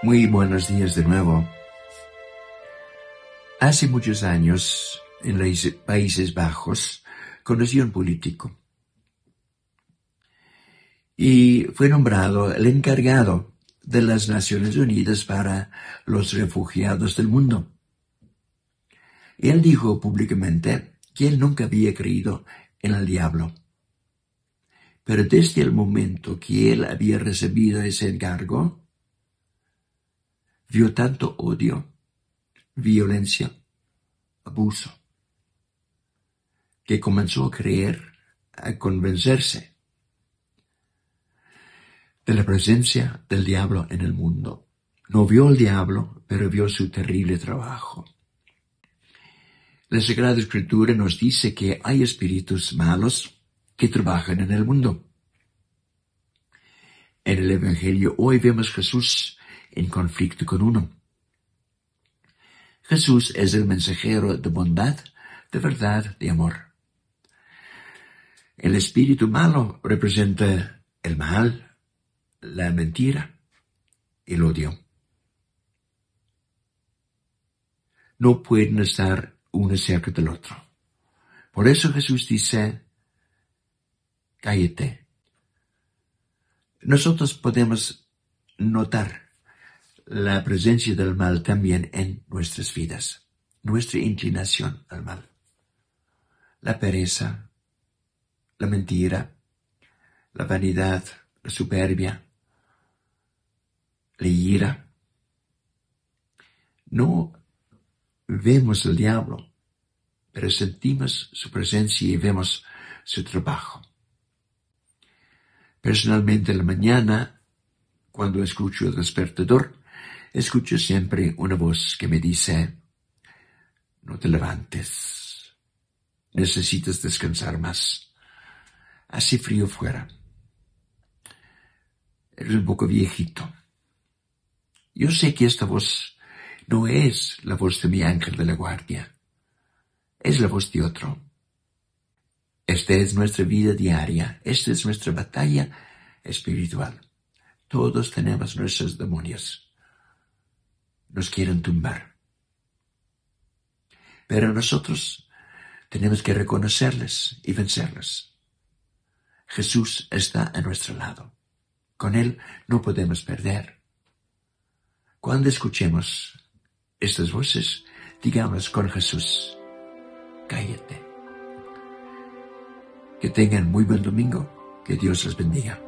Muy buenos días de nuevo. Hace muchos años, en los Países Bajos, conocí a un político y fue nombrado el encargado de las Naciones Unidas para los refugiados del mundo. él dijo públicamente que él nunca había creído en el diablo. Pero desde el momento que él había recibido ese encargo, vio tanto odio, violencia, abuso, que comenzó a creer, a convencerse de la presencia del diablo en el mundo. No vio al diablo, pero vio su terrible trabajo. La Sagrada Escritura nos dice que hay espíritus malos que trabajan en el mundo. En el Evangelio hoy vemos a Jesús en conflicto con uno. Jesús es el mensajero de bondad, de verdad, de amor. El espíritu malo representa el mal, la mentira, el odio. No pueden estar uno cerca del otro. Por eso Jesús dice, cállate. Nosotros podemos notar la presencia del mal también en nuestras vidas, nuestra inclinación al mal. La pereza, la mentira, la vanidad, la superbia, la ira. No vemos al diablo, pero sentimos su presencia y vemos su trabajo. Personalmente la mañana, cuando escucho el despertador, escucho siempre una voz que me dice, no te levantes, necesitas descansar más, Así frío fuera, eres un poco viejito. Yo sé que esta voz no es la voz de mi ángel de la guardia, es la voz de otro. Esta es nuestra vida diaria, esta es nuestra batalla espiritual. Todos tenemos nuestros demonios nos quieren tumbar. Pero nosotros tenemos que reconocerles y vencerles. Jesús está a nuestro lado. Con Él no podemos perder. Cuando escuchemos estas voces, digamos con Jesús, cállate. Que tengan muy buen domingo. Que Dios los bendiga.